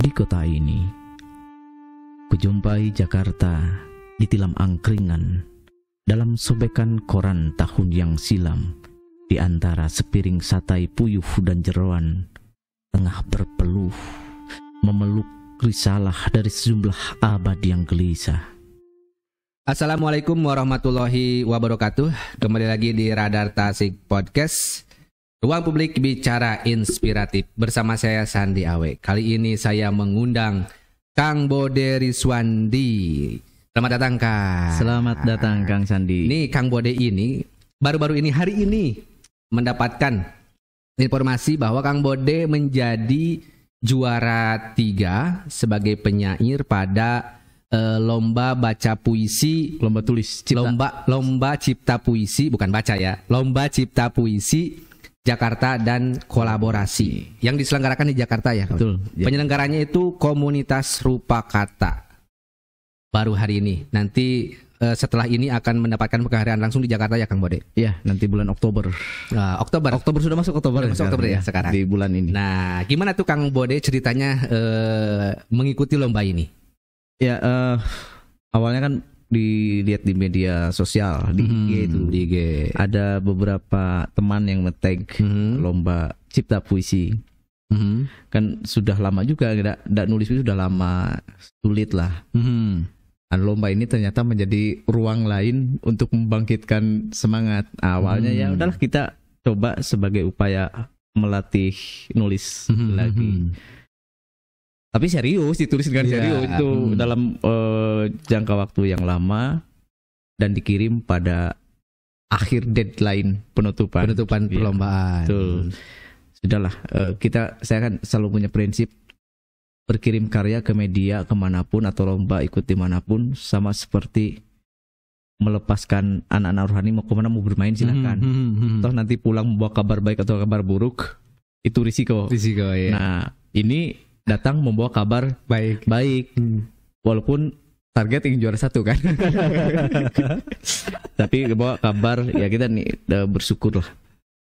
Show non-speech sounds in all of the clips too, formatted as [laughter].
di kota ini. Kujumpai Jakarta di tilam angkringan dalam sobekan koran tahun yang silam di antara sepiring satai puyuh dan jeruan tengah berpeluh memeluk risalah dari sejumlah abad yang gelisah. Assalamualaikum warahmatullahi wabarakatuh. Kembali lagi di Radar Tasik Podcast. Ruang Publik Bicara Inspiratif bersama saya Sandi Awe. Kali ini saya mengundang Kang Bode Riswandi. Selamat datang Kang. Selamat datang Kang Sandi. ini Kang Bode ini baru-baru ini hari ini mendapatkan informasi bahwa Kang Bode menjadi juara tiga sebagai penyair pada eh, lomba baca puisi, lomba tulis, cipta. lomba lomba cipta puisi bukan baca ya, lomba cipta puisi Jakarta dan kolaborasi yang diselenggarakan di Jakarta ya. Betul. Ya. Penyelenggaranya itu komunitas rupa kata. Baru hari ini. Nanti uh, setelah ini akan mendapatkan penghargaan langsung di Jakarta ya Kang Bode. Iya, nanti bulan Oktober. Uh, Oktober. Oktober sudah masuk Oktober. Sudah masuk Oktober ya iya, sekarang. Di bulan ini. Nah, gimana tuh Kang Bode ceritanya uh, mengikuti lomba ini? Ya, uh, awalnya kan dilihat di media sosial di hmm. IG itu di IG. ada beberapa teman yang ngetag hmm. lomba cipta puisi hmm. kan sudah lama juga tidak nulis itu sudah lama sulit lah hmm. Dan lomba ini ternyata menjadi ruang lain untuk membangkitkan semangat awalnya ya hmm. ya udahlah kita coba sebagai upaya melatih nulis hmm. lagi hmm tapi serius ditulis dengan yeah. serius itu hmm. dalam uh, jangka waktu yang lama dan dikirim pada akhir deadline penutupan penutupan ya, perlombaan. Betul. Sudahlah uh, kita saya kan selalu punya prinsip berkirim karya ke media kemanapun atau lomba ikut dimanapun sama seperti melepaskan anak-anak rohani mau kemana mau bermain silahkan. Hmm hmm, hmm, hmm. Toh nanti pulang membawa kabar baik atau kabar buruk itu risiko. Risiko ya. Nah ini datang membawa kabar baik baik hmm. walaupun target ingin juara satu kan [laughs] tapi bawa kabar ya kita nih bersyukur lah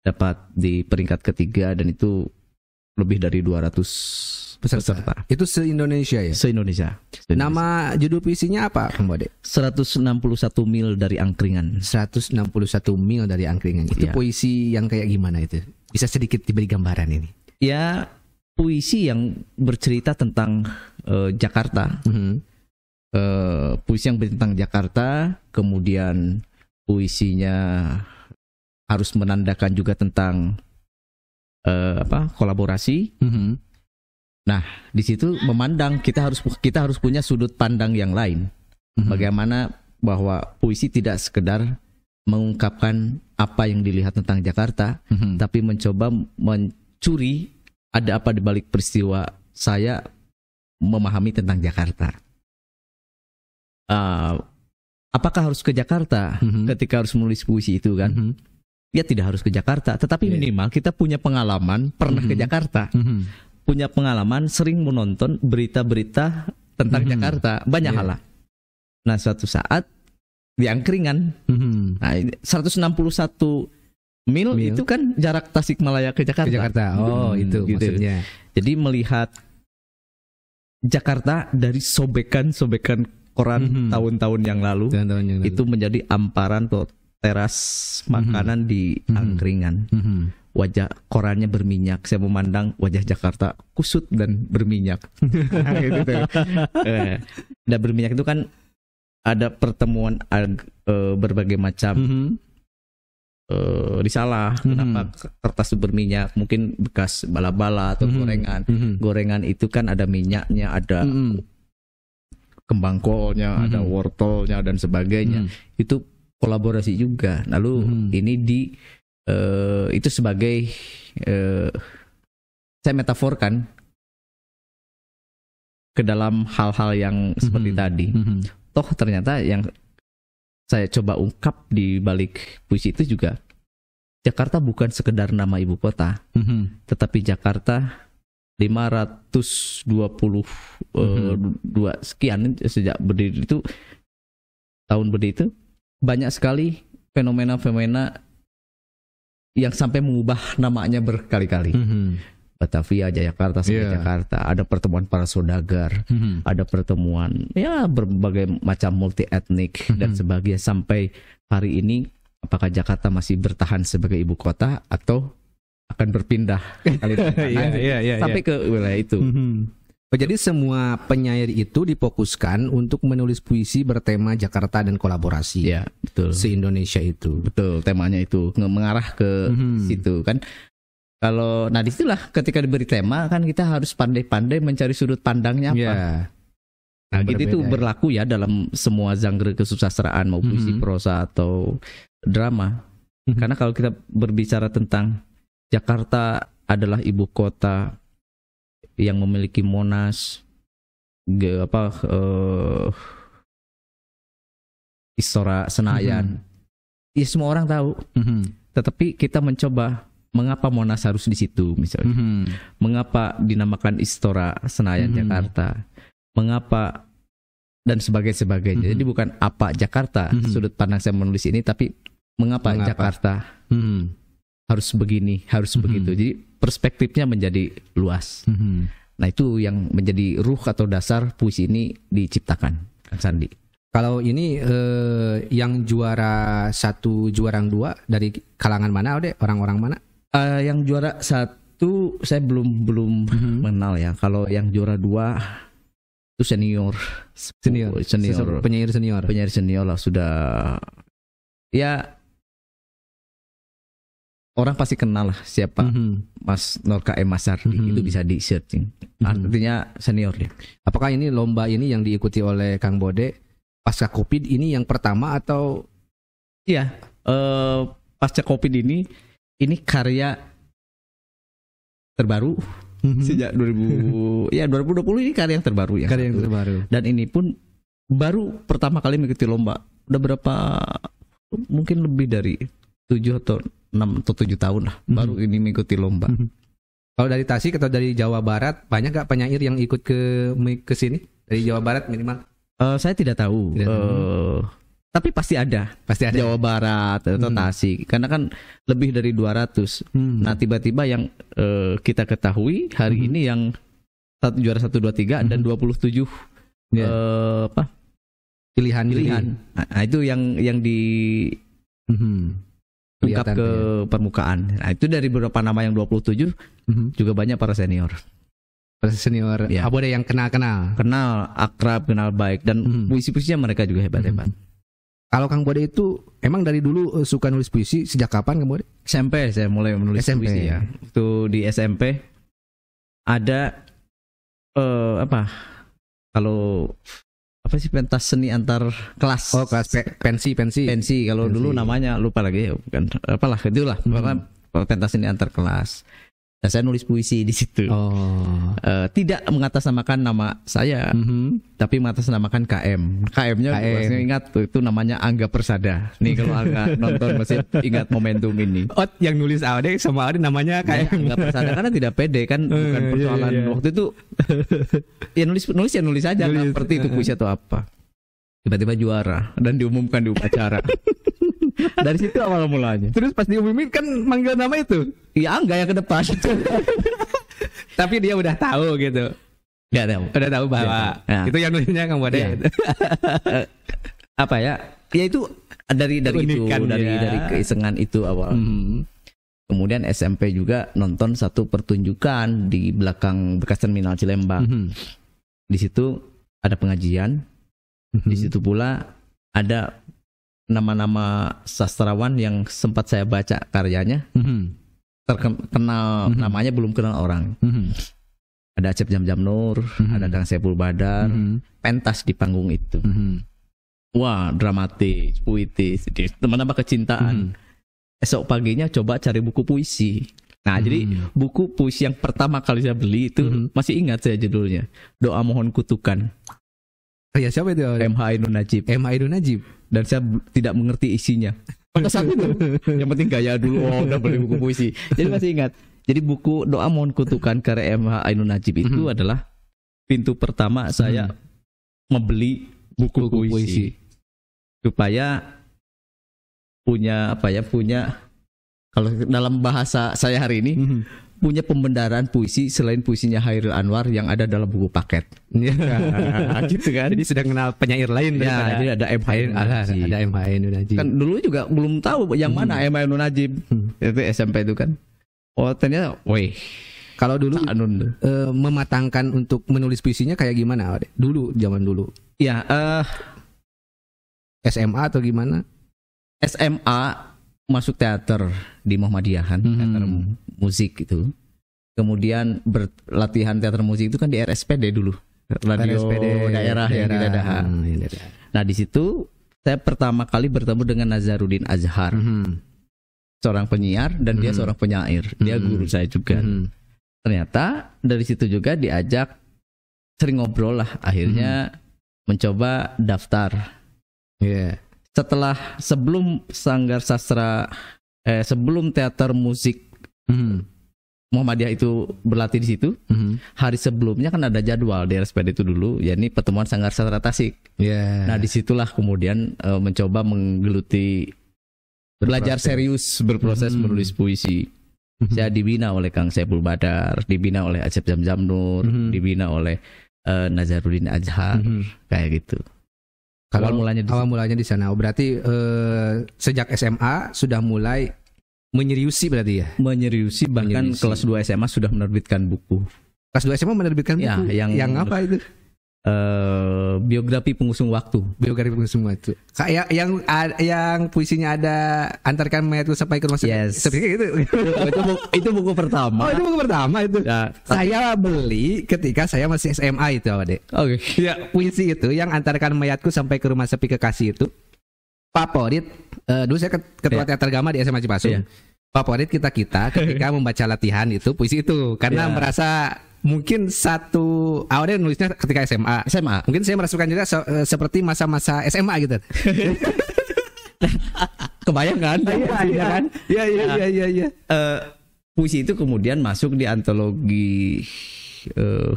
dapat di peringkat ketiga dan itu lebih dari 200 peserta. peserta. Itu se-Indonesia ya? Se-Indonesia. Se Nama judul puisinya apa, Kang Bode? 161 mil dari angkringan. 161 mil dari angkringan. Itu ya. puisi yang kayak gimana itu? Bisa sedikit diberi gambaran ini. Ya, puisi yang bercerita tentang uh, Jakarta. Mm -hmm. uh, puisi yang tentang Jakarta, kemudian puisinya harus menandakan juga tentang uh, apa kolaborasi. Mm -hmm. Nah, di situ memandang kita harus kita harus punya sudut pandang yang lain. Mm -hmm. Bagaimana bahwa puisi tidak sekedar mengungkapkan apa yang dilihat tentang Jakarta, mm -hmm. tapi mencoba mencuri ada apa di balik peristiwa saya memahami tentang Jakarta. Uh, apakah harus ke Jakarta mm -hmm. ketika harus menulis puisi itu kan? Mm -hmm. Ya tidak harus ke Jakarta, tetapi iya. minimal kita punya pengalaman pernah mm -hmm. ke mm-hmm. Jakarta, mm -hmm. punya pengalaman sering menonton berita-berita tentang mm -hmm. Jakarta banyak yeah. hal Nah suatu saat di angkringan, mm -hmm. nah, 161 Mil, mil itu kan jarak Tasikmalaya ke Jakarta. Ke Jakarta. Oh, hmm, itu gitu. maksudnya. Jadi melihat Jakarta dari sobekan-sobekan koran tahun hmm, hmm. tahun-tahun yang lalu. yang lalu. Itu menjadi amparan tuh teras hmm, makanan hmm di hmm angkringan. hmm Wajah korannya berminyak. Saya memandang wajah Jakarta kusut dan berminyak. [laughs] gitu eh, dan berminyak itu kan ada pertemuan ag- eh, berbagai macam mm-hmm uh, mm -hmm. kenapa kertas berminyak mungkin bekas bala-bala atau mm -hmm. gorengan mm -hmm. gorengan itu kan ada minyaknya ada mm -hmm. kembang kolnya mm -hmm. ada wortelnya dan sebagainya mm -hmm. itu kolaborasi juga lalu mm -hmm. ini di uh, itu sebagai uh, saya metaforkan ke dalam hal-hal yang seperti mm -hmm. tadi mm -hmm. toh ternyata yang saya coba ungkap di balik puisi itu juga Jakarta bukan sekedar nama ibu kota, mm -hmm. tetapi Jakarta 522 mm -hmm. sekian sejak berdiri itu tahun berdiri itu banyak sekali fenomena-fenomena yang sampai mengubah namanya berkali-kali. Mm -hmm. Batavia, Jakarta, sampai yeah. Jakarta. Ada pertemuan para saudagar, mm -hmm. ada pertemuan ya berbagai macam multi etnik mm -hmm. dan mm-hmm. sebagainya sampai hari ini apakah Jakarta masih bertahan sebagai ibu kota atau akan berpindah yeah, yeah, yeah, sampai yeah. ke wilayah itu. Mm -hmm. Jadi semua penyair itu difokuskan untuk menulis puisi bertema Jakarta dan kolaborasi. Ya, betul. Se-Indonesia itu. Betul, temanya itu mengarah ke mm -hmm. situ kan. Kalau nah disitulah ketika diberi tema kan kita harus pandai-pandai mencari sudut pandangnya apa. Yeah. Nah, gitu itu berlaku ya dalam semua genre kesusastraan mau puisi, hmm prosa atau drama. hmm Karena kalau kita berbicara tentang Jakarta adalah ibu kota yang memiliki Monas, ge, apa uh, Istora Senayan. hmm Ya semua orang tahu. hmm Tetapi kita mencoba mengapa Monas harus di situ misalnya mm -hmm. mengapa dinamakan Istora Senayan mm -hmm. Jakarta mengapa dan sebagai sebagainya mm -hmm. jadi bukan apa Jakarta mm -hmm. sudut pandang saya menulis ini tapi mengapa, mengapa? Jakarta mm -hmm. harus begini harus mm -hmm. begitu jadi perspektifnya menjadi luas mm -hmm. nah itu yang menjadi ruh atau dasar puisi ini diciptakan Kang Sandi kalau ini eh, yang juara satu, juara dua dari kalangan mana, Ode? Orang-orang mana? Uh, yang juara satu saya belum belum hmm. mengenal ya. Kalau yang juara dua itu senior, senior, oh, senior, senior. penyair senior, penyair senior lah sudah ya orang pasti kenal lah siapa mm -hmm. Mas Norka M Masardi mm -hmm. itu bisa di searching mhm. artinya senior deh Apakah ini lomba ini yang diikuti oleh Kang Bode pasca Covid ini yang pertama atau? Iya, uh, pasca Covid ini ini karya terbaru mm-hmm. sejak 2000 [laughs] ya 2020 ini karya yang terbaru ya. Karya yang terbaru. Dan ini pun baru pertama kali mengikuti lomba. Udah berapa mungkin lebih dari tujuh atau enam atau tujuh tahun lah mm-hmm. baru ini mengikuti lomba. Mm-hmm. Kalau dari Tasik atau dari Jawa Barat banyak gak penyair yang ikut ke ke sini dari Jawa Barat minimal? Uh, saya tidak tahu. Tidak tahu. Uh, tapi pasti ada pasti ada Jawa Barat atau hmm. Tasik karena kan lebih dari 200 hmm. nah tiba-tiba yang uh, kita ketahui hari hmm. ini yang satu juara satu dua tiga dan 27 yeah. uh, apa pilihan pilihan nah, nah, itu yang yang di hmm. ungkap ke ya. permukaan nah itu dari beberapa nama yang dua puluh tujuh hmm. juga banyak para senior para senior ya. ada yang kenal kenal kenal akrab kenal baik dan hmm. puisi puisinya mereka juga hebat hebat hmm kalau Kang Bode itu emang dari dulu eh, suka nulis puisi sejak kapan Kang Bode? SMP saya mulai menulis SMP. puisi ya. Itu di SMP ada uh, apa? Kalau apa sih pentas seni antar kelas? Oh, kelas pe pensi pensi. Pensi kalau dulu namanya lupa lagi ya, bukan apalah itulah, hmm. pentas seni antar kelas. Nah, saya nulis puisi di situ. Oh. Uh, tidak mengatasnamakan nama saya, mm -hmm. tapi mengatasnamakan KM. KM-nya KM. ingat tuh, itu namanya Angga Persada. Nih kalau [laughs] Angga nonton masih ingat momentum ini. Oh, yang nulis Ade sama Ade namanya iya, KM. Angga Persada karena tidak pede kan, [laughs] oh, bukan iya, persoalan yeah, iya. waktu itu. ya nulis nulis ya nulis aja, nulis. seperti itu puisi atau apa. Tiba-tiba juara dan diumumkan di upacara. [laughs] [laughs] Dari situ awal mulanya. Terus pas diumumin kan manggil nama itu. Ya enggak yang ke depan. [laughs] Tapi dia udah tahu gitu. Ya tahu. Udah tahu bahwa ya, ya. itu yang nulisnya kamu ada Ya. Apa ya? Ya itu dari dari Unikan itu, ya. dari keisengan itu awal. Hmm. Kemudian SMP juga nonton satu pertunjukan di belakang bekas terminal Cilembang. -hmm. Di situ ada pengajian. -hmm. Di situ pula ada nama-nama sastrawan yang sempat saya baca karyanya mm -hmm. terkenal mm -hmm. namanya belum kenal orang mm -hmm. ada Acep Jam Jam Nur mm -hmm. ada Dang Sepul Badar mm -hmm. pentas di panggung itu mm -hmm. wah dramatis puitis teman-teman kecintaan mm -hmm. esok paginya coba cari buku puisi Nah, hmm. jadi buku puisi yang pertama kali saya beli itu hmm. masih ingat saya judulnya Doa Mohon Kutukan. Iya siapa itu? MH Ainun Najib. MH Ainun Najib. Dan saya tidak mengerti isinya. Pada saat itu, yang penting gaya dulu. Oh, udah beli buku puisi. Jadi masih ingat. Jadi buku Doa Mohon Kutukan karya MH Ainun Najib itu hmm. adalah pintu pertama saya hmm. membeli buku, buku puisi. puisi supaya punya apa ya punya kalau dalam bahasa saya hari ini -hmm punya pembendaraan puisi selain puisinya Hairil Anwar yang ada dalam buku paket. Ya, [laughs] gitu kan. Jadi sudah kenal penyair lain ya. Jadi ada M Hairil ada M Hairil Anwar. Kan dulu juga belum tahu yang mana hmm. M Hairil Najib. Hmm. Itu SMP itu kan. Oh ternyata, woi. Kalau dulu Anun. Uh, mematangkan untuk menulis puisinya kayak gimana? Dulu zaman dulu. Ya, eh SMA atau gimana? SMA masuk teater di Muhammadiyah kan, hmm. teater musik itu. Kemudian berlatihan teater musik itu kan di RSPD dulu. Radio RSPD, daerah, ya di Daerah. Hmm, nah, di situ saya pertama kali bertemu dengan Nazarudin Azhar. Hmm. Seorang penyiar dan hmm. dia seorang penyair. Dia hmm. guru saya juga. Hmm. Ternyata dari situ juga diajak sering ngobrol lah akhirnya hmm. mencoba daftar. Yeah setelah sebelum sanggar sastra eh, sebelum teater musik mm. Muhammadiyah itu berlatih di situ mm. hari sebelumnya kan ada jadwal di RSPD itu dulu yakni pertemuan sanggar sastra Tasik yeah. nah disitulah kemudian eh, mencoba menggeluti berproses. belajar ya. serius berproses mm. menulis puisi mm. saya dibina oleh Kang Saiful Badar dibina oleh Acep Jamjamnur mm. dibina oleh uh, eh, Nazaruddin Azhar mm. kayak gitu kalau awal mulanya di awal mulanya di sana. Oh, berarti uh, sejak SMA sudah mulai menyeriusi berarti ya. Menyeriusi bahkan menyeriusi. kelas 2 SMA sudah menerbitkan buku. Kelas 2 SMA menerbitkan ya, buku. Ya, yang yang apa itu? Uh, biografi pengusung waktu. Biografi pengusung waktu. Kayak yang yang puisinya ada antarkan mayatku sampai ke rumah yes. Seperti [laughs] itu. itu, buku, itu buku pertama. Oh, itu buku pertama itu. Ya. Saya beli ketika saya masih SMA itu, Pak Oke. Okay. Ya, puisi itu yang antarkan mayatku sampai ke rumah sepi kekasih itu favorit uh, dulu saya ketua yeah. teater gama di SMA Cipasung. Yeah. Favorit kita-kita ketika [laughs] membaca latihan itu puisi itu karena yeah. merasa mungkin satu awalnya nulisnya ketika SMA. SMA. Mungkin saya merasukan juga so, eh, seperti masa-masa SMA gitu. [laughs] Kebayang kan? Iya, iya, iya, kan? Iya, iya, nah, iya, iya, iya. Eh, puisi itu kemudian masuk di antologi uh,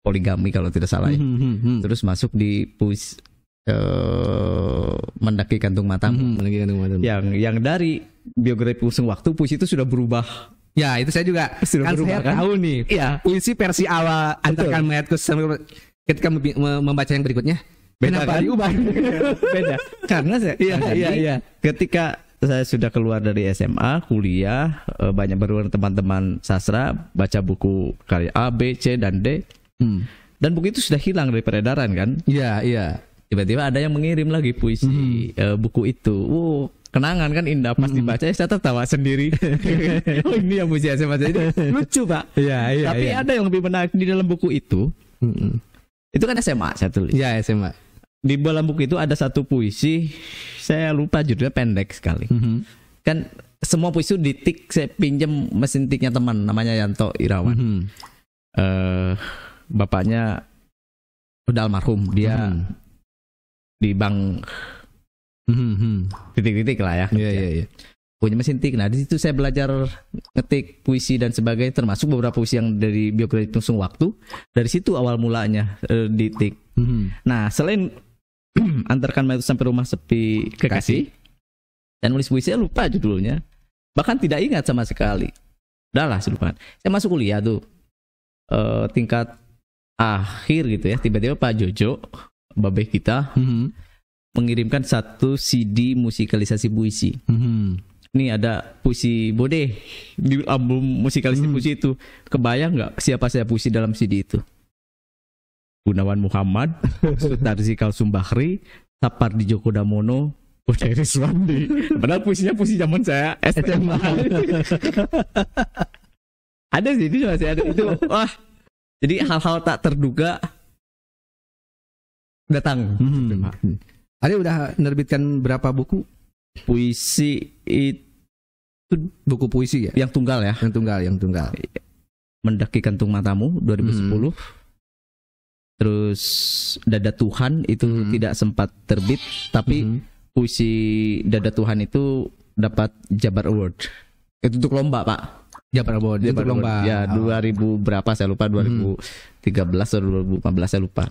poligami kalau tidak salah ya. Hmm, hmm, hmm, Terus masuk di puisi uh, mendaki kantung matamu. Mendaki kantung matamu. Yang yang dari biografi usung waktu puisi itu sudah berubah Ya itu saya juga Sudah kan berubah, saya kan? tahu nih. Iya. Puisi versi awal antarkan melihatku sama ketika membaca yang berikutnya. Beda Kenapa kan? diubah? [laughs] Beda. Karena saya. Iya iya iya. Ketika saya sudah keluar dari SMA, kuliah, eh, banyak berurusan teman-teman sastra, baca buku karya A, B, C dan D. Hmm. Dan buku itu sudah hilang dari peredaran kan? Iya, iya. Tiba-tiba ada yang mengirim lagi puisi hmm. uh, buku itu. Wow, kenangan kan indah pas hmm. dibaca ya, saya tertawa sendiri [laughs] [laughs] oh ini yang saya baca itu lucu pak ya, ya, tapi ya. ada yang lebih menarik di dalam buku itu hmm. itu kan SMA saya tulis ya SMA di dalam buku itu ada satu puisi saya lupa judulnya pendek sekali hmm. kan semua puisi itu ditik saya pinjam mesin tiknya teman namanya Yanto Irawan hmm. uh, bapaknya udah almarhum dia hmm. di bank Hmm, hmm, titik-titik lah ya. Iya, iya, iya. Punya mesin tik. Nah, di situ saya belajar ngetik puisi dan sebagainya termasuk beberapa puisi yang dari biografi langsung Waktu. Dari situ awal mulanya uh, di tik. Hmm. hmm. Nah, selain [clears throat] antarkan mayat sampai rumah sepi kekasih dan nulis puisi saya lupa judulnya. Bahkan tidak ingat sama sekali. Udah lah, saya lupa. Saya masuk kuliah tuh. Uh, tingkat akhir gitu ya tiba-tiba Pak Jojo babeh kita -hmm, hmm mengirimkan satu CD musikalisasi puisi. Hmm. Ini ada puisi Bode di album musikalisasi hmm. puisi itu. Kebayang nggak siapa saya puisi dalam CD itu? Gunawan Muhammad, Sutarzi [laughs] Kalsum Bahri, Sapardi Djoko Damono, Putri Suwandi. Padahal puisinya puisi zaman saya SMA. [laughs] ada sih itu masih ada itu. Wah. Jadi hal-hal tak terduga datang. Hmm. Ada udah nerbitkan berapa buku? Puisi itu buku puisi ya? Yang tunggal ya? Yang tunggal, yang tunggal. Mendaki kantung matamu 2010. Hmm. Terus Dada Tuhan itu hmm. tidak sempat terbit tapi hmm. puisi Dada Tuhan itu dapat Jabar Award. Itu untuk lomba, Pak. Jabar Award, Jabar Award. Ya, 2000 berapa saya lupa 2013 hmm. atau 2015 saya lupa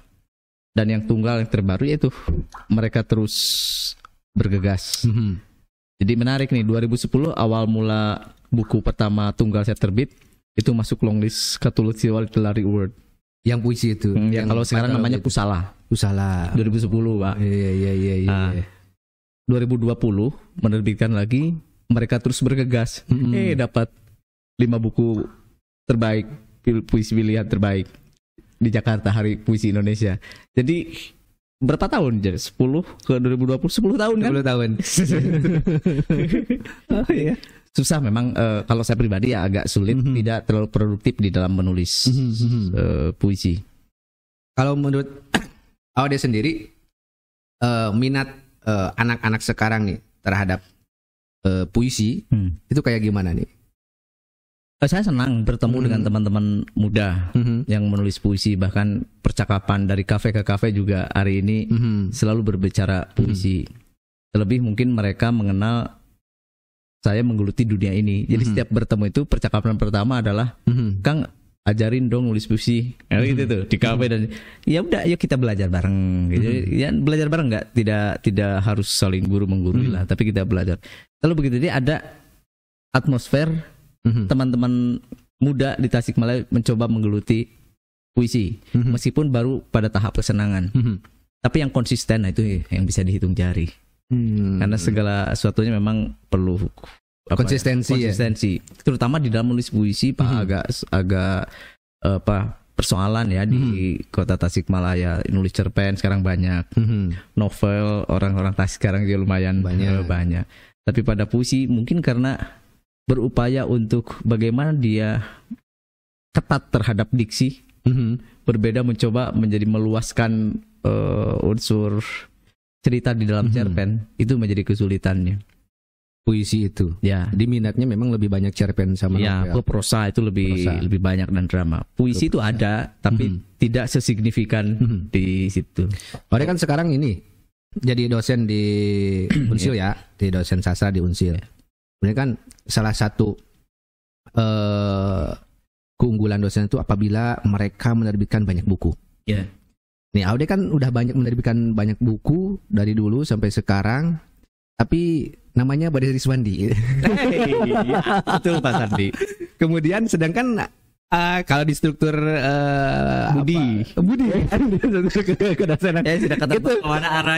dan yang tunggal yang terbaru yaitu mereka terus bergegas. Mm -hmm. Jadi menarik nih 2010 awal mula buku pertama tunggal saya terbit itu masuk longlist Katulut Siwal Literary Award. Yang puisi itu. Hmm, ya, yang, kalau sekarang namanya itu. Pusala. Pusala. 2010, Pak. Iya iya iya iya. 2020 iya. nah, menerbitkan lagi mereka terus bergegas. Mm -hmm. Eh dapat lima buku terbaik puisi pilihan terbaik di Jakarta hari puisi Indonesia. Jadi berapa tahun jadi 10 ke 2020 10 tahun kan 10 tahun [laughs] oh, iya. susah memang uh, kalau saya pribadi ya agak sulit mm -hmm. tidak terlalu produktif di dalam menulis mm -hmm. uh, puisi kalau menurut awal [clears throat] dia sendiri uh, minat anak-anak uh, sekarang nih terhadap uh, puisi hmm. itu kayak gimana nih Eh, saya senang bertemu hmm. dengan teman-teman muda hmm. yang menulis puisi bahkan percakapan dari kafe ke kafe juga hari ini hmm. selalu berbicara puisi. Hmm. Terlebih mungkin mereka mengenal saya menggeluti dunia ini. Jadi hmm. setiap bertemu itu percakapan pertama adalah hmm. Kang ajarin dong nulis puisi ya, gitu tuh di kafe dan ya udah yuk kita belajar bareng gitu mm ya belajar bareng nggak tidak tidak harus saling guru menggurui -hmm. lah tapi kita belajar lalu begitu dia ada atmosfer mm-hmm. teman-teman muda di Tasikmalaya mencoba menggeluti puisi mm-hmm. meskipun baru pada tahap kesenangan. Mm-hmm. Tapi yang konsisten nah, itu yang bisa dihitung jari. Hmm. Karena segala sesuatunya memang perlu ya, konsistensi, ya? konsistensi. Ya? Terutama di dalam menulis puisi Pak mm-hmm. agak agak apa persoalan ya di hmm. kota Tasikmalaya nulis cerpen sekarang banyak hmm. novel orang-orang Tasik sekarang juga lumayan banyak. Eh, banyak tapi pada puisi mungkin karena berupaya untuk bagaimana dia ketat terhadap diksi mm-hmm. berbeda mencoba menjadi meluaskan uh, unsur cerita di dalam mm-hmm. cerpen itu menjadi kesulitannya puisi itu ya diminatnya memang lebih banyak cerpen sama ya novel. prosa itu lebih prosa. lebih banyak dan drama puisi itu ada tapi mm-hmm. tidak sesignifikan mm-hmm. di situ oleh kan sekarang ini jadi dosen di [clears throat] Unsil ya di dosen Sasa di Unsil yeah ini kan salah satu uh, keunggulan dosen itu apabila mereka menerbitkan banyak buku. Yeah. Nih Aude kan udah banyak menerbitkan banyak buku dari dulu sampai sekarang, tapi namanya Badai Riswandi. betul Pak Sandi. Kemudian sedangkan Uh, kalau di struktur uh, Budi, apa? Budi, Kedasanan. [laughs] Ya sudah kata itu, arah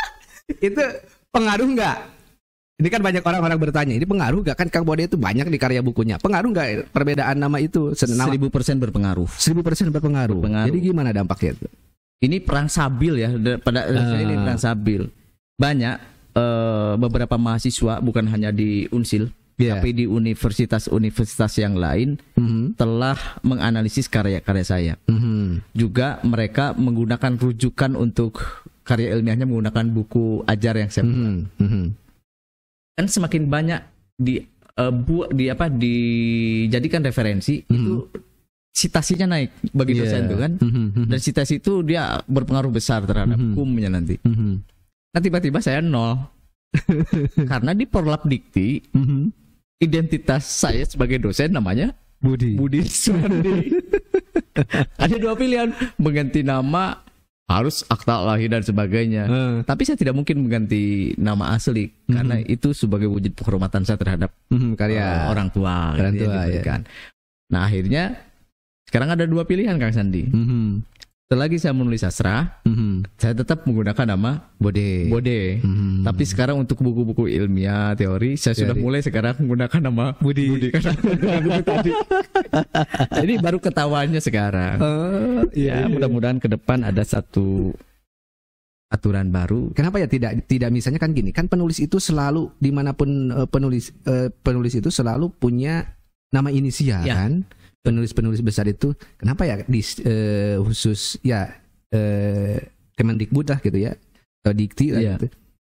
[laughs] itu pengaruh nggak ini kan banyak orang-orang bertanya, ini pengaruh gak kan Kang Bode itu banyak di karya bukunya. Pengaruh gak perbedaan nama itu? Seribu persen berpengaruh. Seribu persen berpengaruh. berpengaruh. Jadi gimana dampaknya? Itu? Ini perang sabil ya, pada uh. ini perang sabil. Banyak uh, beberapa mahasiswa bukan hanya di Unsil, yeah. tapi di universitas-universitas yang lain mm -hmm. telah menganalisis karya-karya saya. Mm -hmm. Juga mereka menggunakan rujukan untuk karya ilmiahnya menggunakan buku ajar yang saya mm -hmm. Mm -hmm kan semakin banyak di uh, eh, buat di apa dijadikan referensi mm-hmm. itu citasinya naik bagi yeah. dosen itu kan mm-hmm. dan citasi itu dia berpengaruh besar terhadap mm-hmm. hukumnya nanti mm-hmm. nah tiba-tiba saya nol [laughs] karena di porlap dikti mm-hmm. identitas saya sebagai dosen namanya Budi Budi Sumandi [laughs] ada dua pilihan mengganti nama harus akta lahir dan sebagainya. Hmm. Tapi saya tidak mungkin mengganti nama asli hmm karena itu sebagai wujud penghormatan saya terhadap hmm karya uh, orang tua. Gitu orang ya, tua ya. Nah akhirnya sekarang ada dua pilihan Kang Sandi. hmm Selagi saya menulis sastra, mm-hmm. saya tetap menggunakan nama Bode. Bode. Mm-hmm. Tapi sekarang untuk buku-buku ilmiah, teori, saya teori. sudah mulai sekarang menggunakan nama Budi. Budi [laughs] tadi. Jadi baru ketawanya sekarang. Uh, iya, ya, iya. mudah-mudahan ke depan ada satu aturan baru. Kenapa ya tidak tidak misalnya kan gini, kan penulis itu selalu dimanapun eh, penulis eh, penulis itu selalu punya nama inisial ya. kan penulis-penulis besar itu kenapa ya di eh, khusus ya eh, Kemendikbud lah gitu ya atau eh, Dikti lah yeah. gitu.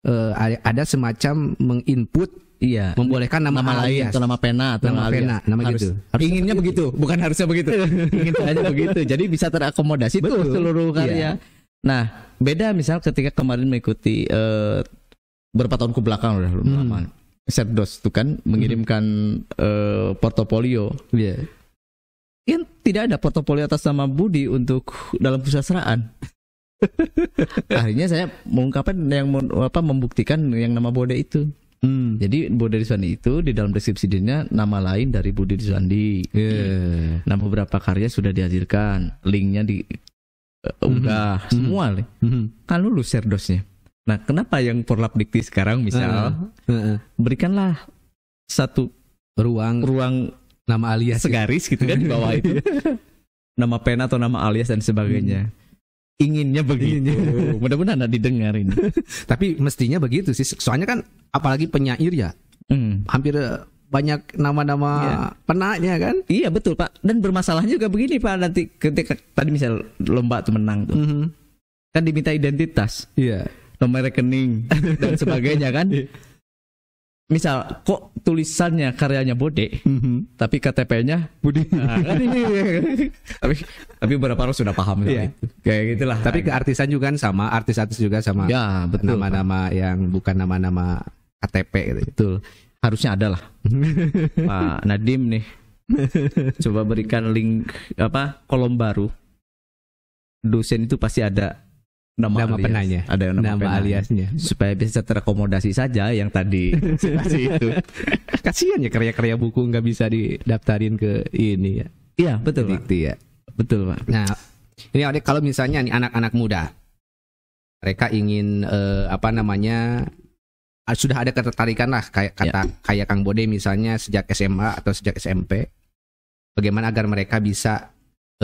Eh, ada semacam menginput Iya. Membolehkan nama, nama lain atau nama pena atau nama, nama pena, nama harus, gitu. Harus Inginnya begitu, bukan harusnya begitu. [laughs] Ingin hanya begitu. Jadi bisa terakomodasi Betul. tuh seluruh iya. karya. Iya. Nah, beda misal ketika kemarin mengikuti uh, berapa tahun ke belakang udah hmm. set Serdos itu kan mengirimkan hmm. uh, portofolio. Iya. Yeah Ian tidak ada portofolio atas nama Budi untuk dalam pusasraan. [laughs] Akhirnya saya mengungkapkan yang apa membuktikan yang nama Bode itu. Hmm. Jadi Bode Riswandi itu di dalam deskripsi dirinya nama lain dari Budi Riswandi. Yeah. Nah beberapa karya sudah dihadirkan, linknya di uh, udah mm -hmm. semua, mm -hmm. kan lulus share dosnya. Nah kenapa yang porlap dikti sekarang misal uh -huh. Uh -huh. berikanlah satu ruang ruang nama alias ya. segaris gitu kan di bawah [laughs] itu nama pena atau nama alias dan sebagainya hmm. inginnya begitu [laughs] mudah-mudahan didengar ini [laughs] tapi mestinya begitu sih soalnya kan apalagi penyair ya hmm. hampir banyak nama-nama ya. penanya kan iya betul pak dan bermasalahnya juga begini pak nanti ketika tadi misal lomba tuh menang tuh mm -hmm. kan diminta identitas iya nomor rekening dan sebagainya kan iya misal kok tulisannya karyanya Bode mm-hmm. tapi KTP-nya Budi [laughs] nah. [laughs] tapi tapi beberapa orang sudah paham yeah. gitu. kayak gitulah tapi keartisan juga sama artis-artis juga sama ya betul nama-nama yang bukan nama-nama KTP gitu betul harusnya ada lah [laughs] Pak Nadim nih coba berikan link apa kolom baru dosen itu pasti ada nama, nama alias. penanya ada nama, nama penanya. aliasnya supaya bisa terakomodasi saja yang tadi [laughs] itu kasihan ya karya-karya buku nggak bisa didaftarin ke ini ya iya betul pak. ya betul pak nah ini adik, kalau misalnya nih anak-anak muda mereka ingin eh, apa namanya ah, sudah ada ketertarikan lah kayak ya. kata ya. kayak Kang Bode misalnya sejak SMA atau sejak SMP bagaimana agar mereka bisa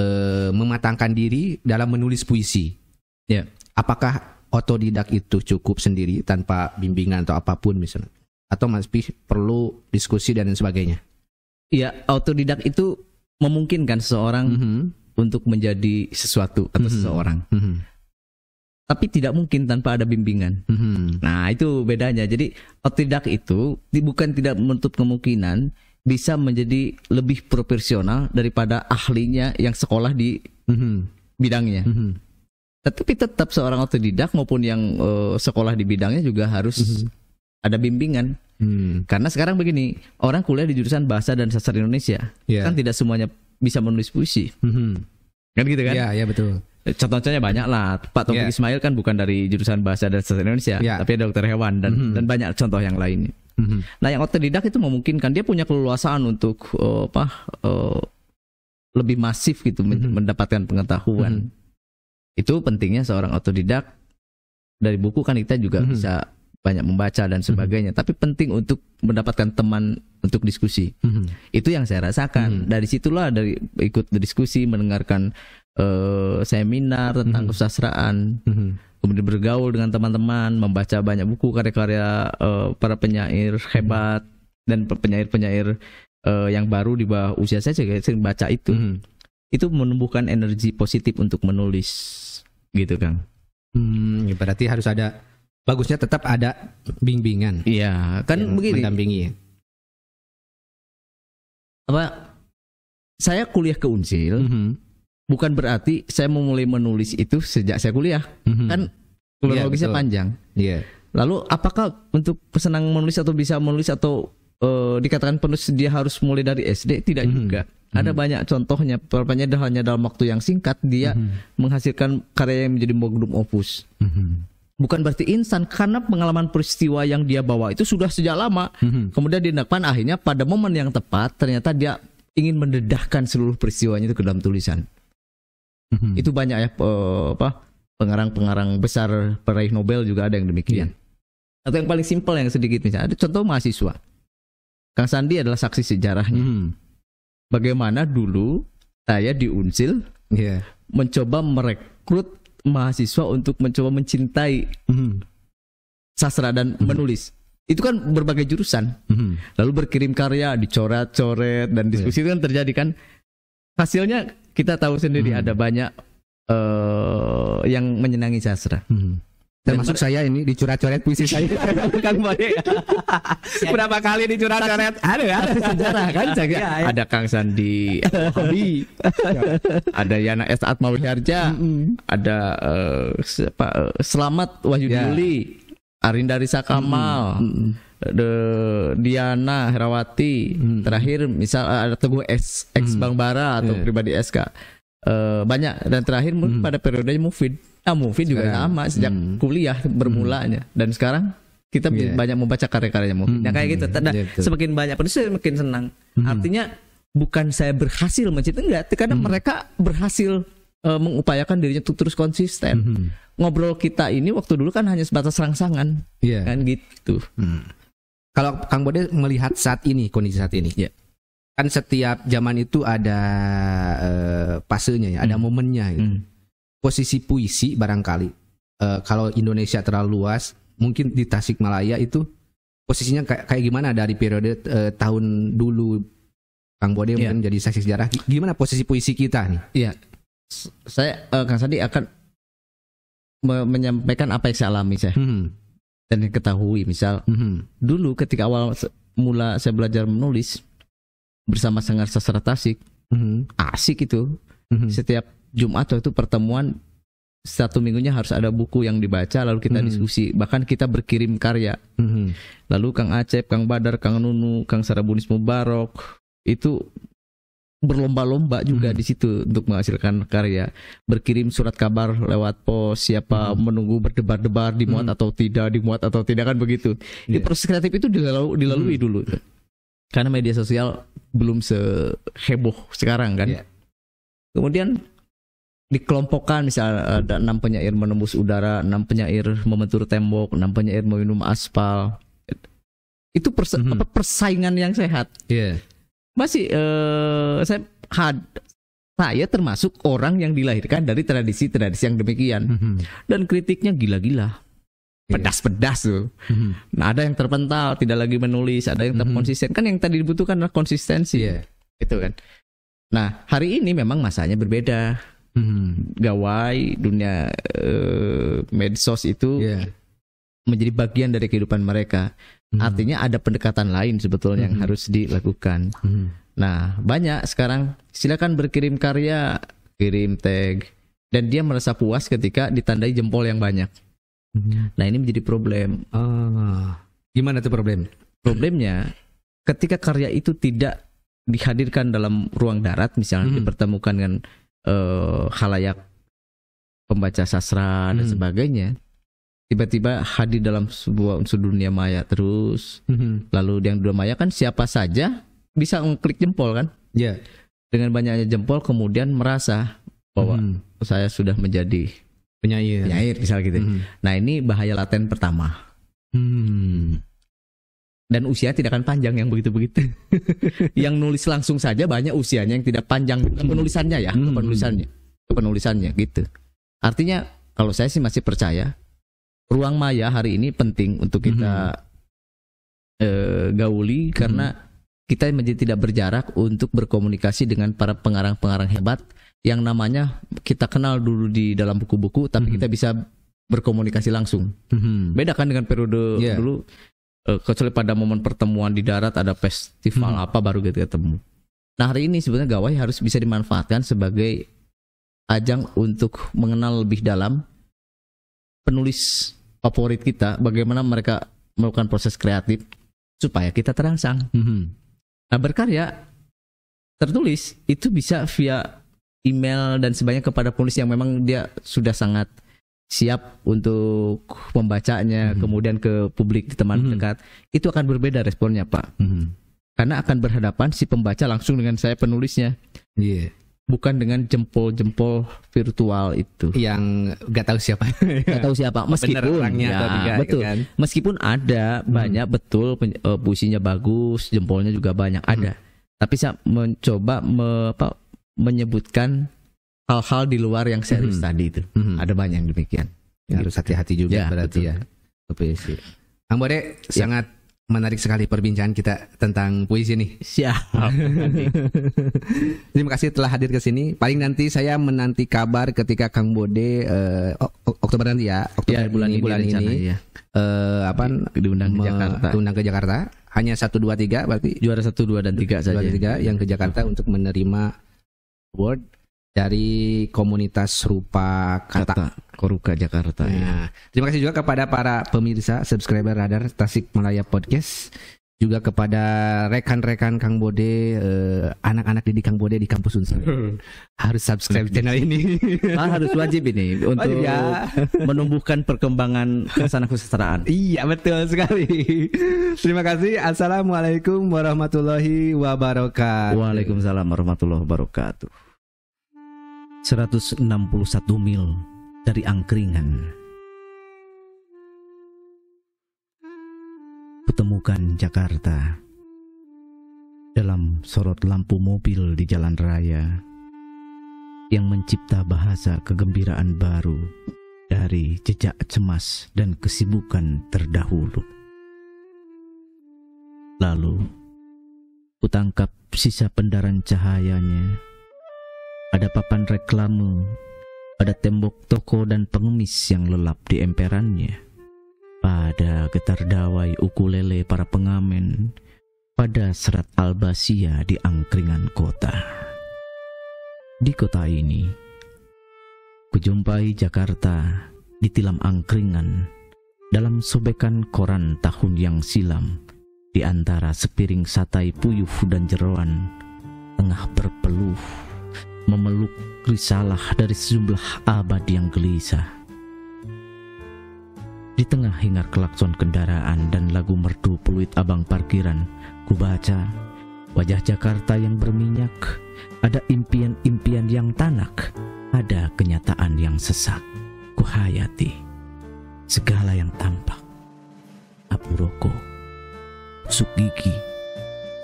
eh, mematangkan diri dalam menulis puisi Ya. Apakah otodidak itu cukup sendiri tanpa bimbingan atau apapun misalnya? Atau masih perlu diskusi dan sebagainya? Ya, otodidak itu memungkinkan seseorang mm -hmm. untuk menjadi sesuatu atau mm -hmm. seseorang. Mm -hmm. Tapi tidak mungkin tanpa ada bimbingan. Mm -hmm. Nah, itu bedanya. Jadi otodidak itu bukan tidak menutup kemungkinan bisa menjadi lebih profesional daripada ahlinya yang sekolah di mm -hmm. bidangnya. Mm -hmm tetapi tetap seorang otodidak maupun yang uh, sekolah di bidangnya juga harus mm -hmm. ada bimbingan. Hmm. Karena sekarang begini, orang kuliah di jurusan bahasa dan sastra Indonesia, yeah. kan tidak semuanya bisa menulis puisi. Mm -hmm. Kan gitu kan? Ya yeah, yeah, betul. Contohnya banyak lah. Pak Tommy yeah. Ismail kan bukan dari jurusan bahasa dan sastra Indonesia, yeah. tapi ada dokter hewan dan mm -hmm. dan banyak contoh yang lain. Mm -hmm. Nah, yang otodidak itu memungkinkan dia punya keleluasaan untuk uh, apa? Uh, lebih masif gitu mm -hmm. mendapatkan pengetahuan. Mm -hmm itu pentingnya seorang otodidak dari buku kan kita juga mm-hmm. bisa banyak membaca dan mm-hmm. sebagainya. Mm-hmm. Tapi penting untuk mendapatkan teman untuk diskusi. Mm-hmm. Itu yang saya rasakan. Mm-hmm. Dari situlah dari ikut diskusi mendengarkan uh, seminar tentang mm-hmm. kesusastraan. Mm-hmm kemudian bergaul dengan teman-teman, membaca banyak buku karya-karya uh, para penyair mm-hmm. hebat hmm. dan penyair-penyair uh, yang baru di bawah usia saya juga sering baca itu. Hmm. Itu menumbuhkan energi positif untuk menulis gitu Kang. Hmm, ya berarti harus ada bagusnya tetap ada bimbingan. Iya, kan begini. Mendampingi. Apa saya kuliah ke Unsil. Mm -hmm. Bukan berarti saya memulai menulis itu sejak saya kuliah. Mm -hmm. Kan iya, kronologisnya ya, panjang. Iya. Lalu apakah untuk senang menulis atau bisa menulis atau uh, dikatakan penulis dia harus mulai dari SD? Tidak mm -hmm. juga. Ada hmm. banyak contohnya, dah hanya dalam waktu yang singkat dia hmm. menghasilkan karya yang menjadi magnum opus. Hmm. Bukan berarti insan karena pengalaman peristiwa yang dia bawa itu sudah sejak lama. Hmm. Kemudian depan akhirnya pada momen yang tepat ternyata dia ingin mendedahkan seluruh peristiwanya itu ke dalam tulisan. Hmm. Itu banyak ya apa pengarang-pengarang besar peraih Nobel juga ada yang demikian. hmm. Atau yang paling simpel yang sedikit misalnya ada contoh mahasiswa. Kang Sandi adalah saksi sejarahnya. Hmm bagaimana dulu saya diunsil yeah. mencoba merekrut mahasiswa untuk mencoba mencintai mm. sastra dan mm. menulis. Itu kan berbagai jurusan. Mm. Lalu berkirim karya, dicoret-coret dan diskusi yeah. itu kan terjadi kan. Hasilnya kita tahu sendiri mm. ada banyak uh, yang menyenangi sastra. Mm termasuk Dan saya ini dicurat-coret puisi saya [laughs] Kang bade [laughs] berapa kali dicurat-coret ada ada ya? sejarah kan ya, ya. ada Kang Sandi Hobi [laughs] ada Yana S Atmawi Harja mm -hmm. ada uh, siapa uh, Selamat Wahyu ya. Yuli Arinda Risa Kamal mm -hmm. The Diana Herawati hmm. terakhir misal eh, ada Teguh S ex hmm. Bang Bara atau yeah. pribadi SK uh, banyak dan terakhir hmm. pada periode Mufid Ah, movie juga sekarang. sama sejak hmm. kuliah bermulanya hmm. dan sekarang kita yeah. banyak membaca karya-karyanya movie Hmm. Nah, kayak gitu. Hmm. Tadah, gitu. semakin banyak penulis semakin senang. Hmm. Artinya bukan saya berhasil mencipta enggak, karena hmm. mereka berhasil uh, mengupayakan dirinya untuk terus konsisten. Hmm. Ngobrol kita ini waktu dulu kan hanya sebatas rangsangan. Yeah. Kan gitu. Hmm. Kalau Kang Bode melihat saat ini kondisi saat ini. Yeah kan setiap zaman itu ada uh, eh, pasenya ya, hmm. ada momennya gitu. Hmm posisi puisi barangkali uh, kalau Indonesia terlalu luas mungkin di Tasikmalaya itu posisinya kayak, kayak gimana dari periode uh, tahun dulu Kang Bode yeah. mungkin jadi saksi sejarah gimana posisi puisi kita nih iya yeah. saya uh, Kang Sandi akan me menyampaikan apa yang saya alami saya hmm. dan yang ketahui misal hmm. dulu ketika awal mula saya belajar menulis bersama Sanggar Sastra Tasik hmm. asik itu hmm. setiap Jumat waktu pertemuan satu minggunya harus ada buku yang dibaca lalu kita mm diskusi bahkan kita berkirim karya mm-hmm. lalu Kang Acep, Kang Badar, Kang Nunu, Kang Sarabunis Mubarok itu berlomba-lomba juga hmm. di situ untuk menghasilkan karya, berkirim surat kabar lewat pos, siapa hmm. menunggu berdebar-debar dimuat hmm. atau tidak, dimuat atau tidak kan begitu. Yeah. Di proses kreatif itu dilalu, dilalui hmm. dulu. Karena media sosial belum seheboh sekarang kan. Yeah. Kemudian dikelompokkan misalnya ada eh, enam penyair menembus udara, enam penyair membentur tembok, enam penyair meminum aspal. Itu persa mm -hmm. apa, persaingan yang sehat. Yeah. Masih uh, saya had saya termasuk orang yang dilahirkan dari tradisi-tradisi yang demikian mm -hmm. dan kritiknya gila-gila iya. pedas-pedas tuh. Mm-hmm. Nah, ada yang terpental, tidak lagi menulis, ada yang mhm. terkonsisten. Mm-hmm. Kan yang tadi dibutuhkan adalah konsistensi. Yeah. itu kan. Nah, hari ini memang masanya berbeda. Hmm. gawai dunia uh, medsos itu yeah. menjadi bagian dari kehidupan mereka hmm. artinya ada pendekatan lain sebetulnya hmm. yang harus dilakukan hmm. nah banyak sekarang silakan berkirim karya kirim tag dan dia merasa puas ketika ditandai jempol yang banyak hmm. nah ini menjadi problem ah. gimana tuh problem problemnya ketika karya itu tidak dihadirkan dalam ruang darat misalnya hmm. dipertemukan dengan uh, halayak pembaca sastra dan hmm. sebagainya tiba-tiba hadir dalam sebuah unsur dunia maya terus hmm. lalu yang dua maya kan siapa saja bisa mengklik jempol kan ya yeah. dengan banyaknya jempol kemudian merasa bahwa hmm. saya sudah menjadi penyair penyair misal gitu hmm. nah ini bahaya laten pertama hmm dan usia tidak akan panjang yang begitu-begitu. [laughs] yang nulis langsung saja banyak usianya yang tidak panjang penulisannya ya, hmm. penulisannya, penulisannya gitu. Artinya kalau saya sih masih percaya ruang maya hari ini penting untuk kita hmm. e, gauli hmm. karena kita menjadi tidak berjarak untuk berkomunikasi dengan para pengarang-pengarang hebat yang namanya kita kenal dulu di dalam buku-buku tapi hmm. kita bisa berkomunikasi langsung. Hmm. Beda kan dengan periode yeah. dulu Eh, kecuali pada momen pertemuan di darat ada festival hmm. apa baru kita ketemu. Nah hari ini sebenarnya gawai harus bisa dimanfaatkan sebagai ajang untuk mengenal lebih dalam penulis favorit kita, bagaimana mereka melakukan proses kreatif supaya kita terangsang. Hmm. Nah berkarya tertulis itu bisa via email dan sebagainya kepada penulis yang memang dia sudah sangat siap untuk membacanya hmm. kemudian ke publik di teman hmm. dekat itu akan berbeda responnya pak hmm. karena akan berhadapan si pembaca langsung dengan saya penulisnya yeah. bukan dengan jempol-jempol virtual itu yang nggak tahu siapa nggak tahu siapa [laughs] meskipun ya, atau gitu betul kan? meskipun ada hmm. banyak betul uh, puisinya bagus jempolnya juga banyak hmm. ada tapi saya mencoba me, apa, menyebutkan hal-hal di luar yang serius -hmm. tadi itu. -hmm. Ada banyak yang demikian. Ya, gitu. harus hati-hati juga ya, berarti betul. ya. Puisi. Kang Bode ya. sangat menarik sekali perbincangan kita tentang puisi nih. Siap. [laughs] Terima kasih telah hadir ke sini. Paling nanti saya menanti kabar ketika Kang Bode uh, Oktober nanti ya, Oktober ya, bulan ini, bulan ini, rencana, ini ya. uh, apa diundang ke Jakarta. Diundang ke Jakarta. Hanya 1 2 3 berarti juara 1 2 dan 3 saja. 2 3 yang ke Jakarta untuk menerima award dari komunitas rupa kata, kata Koruka Jakarta. Nah, ya. Terima kasih juga kepada para pemirsa subscriber Radar Tasik Malaya Podcast juga kepada rekan-rekan Kang Bode, eh, anak-anak eh, didik Kang Bode di kampus Unsur. Hmm. harus subscribe channel ini. ah, harus wajib ini [laughs] untuk oh, iya. menumbuhkan perkembangan kesana kesetaraan. iya, betul sekali. Terima kasih. Assalamualaikum warahmatullahi wabarakatuh. Waalaikumsalam warahmatullahi wabarakatuh. 161 mil dari Angkringan. Kutemukan Jakarta dalam sorot lampu mobil di jalan raya yang mencipta bahasa kegembiraan baru dari jejak cemas dan kesibukan terdahulu. Lalu, kutangkap sisa pendaran cahayanya ada papan reklame, ada tembok toko dan pengemis yang lelap di emperannya, pada getar dawai ukulele para pengamen, pada serat albasia di angkringan kota. Di kota ini, kujumpai Jakarta di tilam angkringan dalam sobekan koran tahun yang silam di antara sepiring satai puyuh dan jeroan tengah berpeluh memeluk risalah dari sejumlah abad yang gelisah. Di tengah hingar kelakson kendaraan dan lagu merdu peluit abang parkiran, ku baca wajah Jakarta yang berminyak, ada impian-impian yang tanak, ada kenyataan yang sesak. Kuhayati segala yang tampak. Abu rokok, busuk gigi,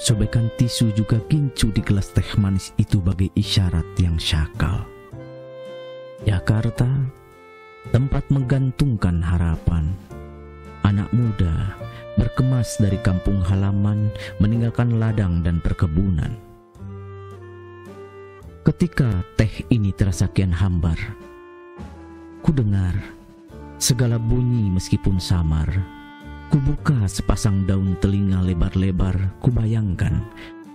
Sobekan tisu juga kincu di gelas teh manis itu bagi isyarat yang syakal. Jakarta, tempat menggantungkan harapan. Anak muda berkemas dari kampung halaman, meninggalkan ladang dan perkebunan. Ketika teh ini terasa kian hambar, ku dengar segala bunyi meskipun samar Kubuka sepasang daun telinga lebar-lebar, kubayangkan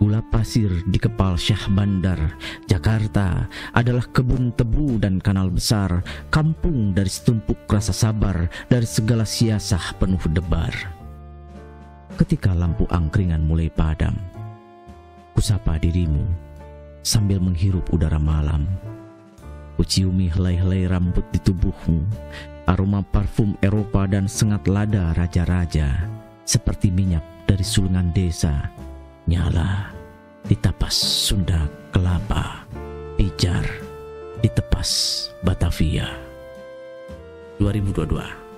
Gula pasir di kepal Syah Bandar, Jakarta adalah kebun tebu dan kanal besar, kampung dari setumpuk rasa sabar, dari segala siasah penuh debar. Ketika lampu angkringan mulai padam, kusapa dirimu sambil menghirup udara malam. Kuciumi helai-helai rambut di tubuhmu, aroma parfum Eropa dan sengat lada raja-raja seperti minyak dari sulungan desa nyala di tapas Sunda kelapa pijar di tepas Batavia 2022